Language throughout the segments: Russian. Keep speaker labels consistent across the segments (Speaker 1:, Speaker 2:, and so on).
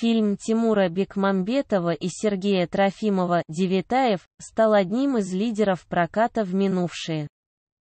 Speaker 1: Фильм Тимура Бекмамбетова и Сергея Трофимова «Девятаев» стал одним из лидеров проката в минувшие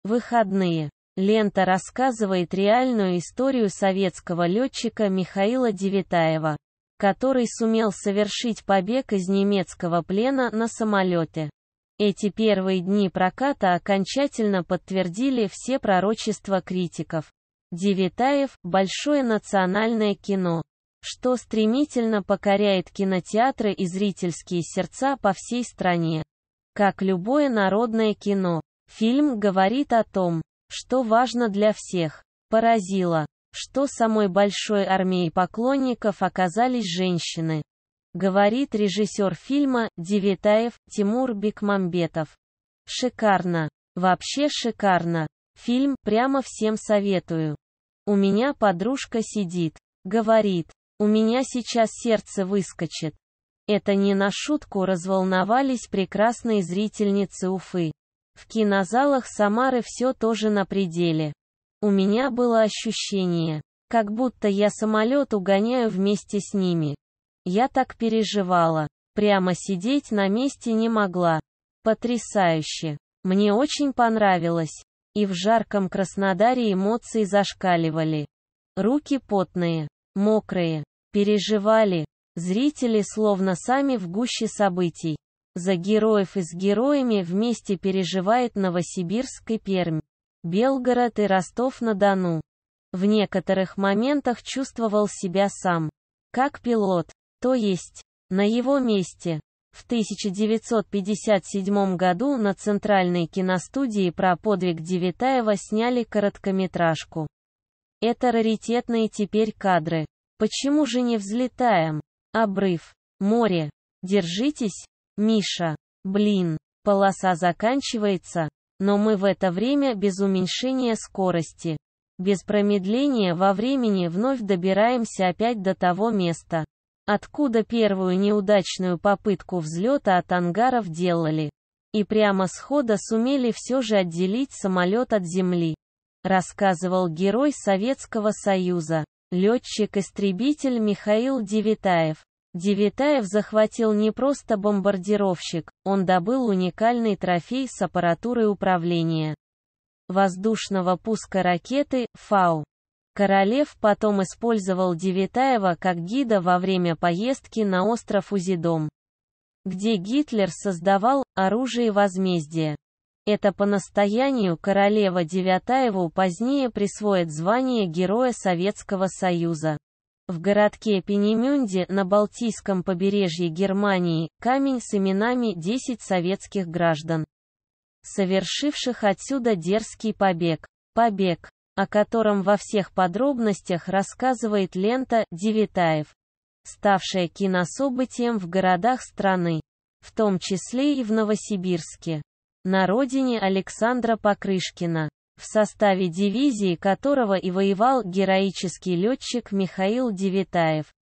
Speaker 1: выходные. Лента рассказывает реальную историю советского летчика Михаила Девятаева, который сумел совершить побег из немецкого плена на самолете. Эти первые дни проката окончательно подтвердили все пророчества критиков. Девятаев – большое национальное кино что стремительно покоряет кинотеатры и зрительские сердца по всей стране. Как любое народное кино, фильм говорит о том, что важно для всех. Поразило, что самой большой армией поклонников оказались женщины. Говорит режиссер фильма, Девитаев, Тимур Бекмамбетов. Шикарно. Вообще шикарно. Фильм прямо всем советую. У меня подружка сидит. Говорит, у меня сейчас сердце выскочит. Это не на шутку разволновались прекрасные зрительницы Уфы. В кинозалах Самары все тоже на пределе. У меня было ощущение, как будто я самолет угоняю вместе с ними. Я так переживала. Прямо сидеть на месте не могла. Потрясающе. Мне очень понравилось. И в жарком Краснодаре эмоции зашкаливали. Руки потные, мокрые, переживали, зрители словно сами в гуще событий. За героев и с героями вместе переживает Новосибирск и Пермь, Белгород и Ростов-на-Дону. В некоторых моментах чувствовал себя сам. Как пилот, то есть, на его месте. В 1957 году на Центральной киностудии про подвиг Девятаева сняли короткометражку. Это раритетные теперь кадры. Почему же не взлетаем? Обрыв. Море. Держитесь, Миша. Блин. Полоса заканчивается, но мы в это время без уменьшения скорости. Без промедления во времени вновь добираемся опять до того места, откуда первую неудачную попытку взлета от ангаров делали. И прямо схода сумели все же отделить самолет от земли рассказывал герой Советского Союза, летчик-истребитель Михаил Девитаев. Девитаев захватил не просто бомбардировщик, он добыл уникальный трофей с аппаратурой управления воздушного пуска ракеты «Фау». Королев потом использовал Девитаева как гида во время поездки на остров Узидом, где Гитлер создавал оружие возмездия. Это по настоянию королева Девятаеву позднее присвоит звание Героя Советского Союза. В городке Пенемюнде на Балтийском побережье Германии камень с именами 10 советских граждан, совершивших отсюда дерзкий побег. Побег, о котором во всех подробностях рассказывает лента «Девятаев», ставшая кинособытием в городах страны, в том числе и в Новосибирске на родине Александра Покрышкина, в составе дивизии которого и воевал героический летчик Михаил Девитаев.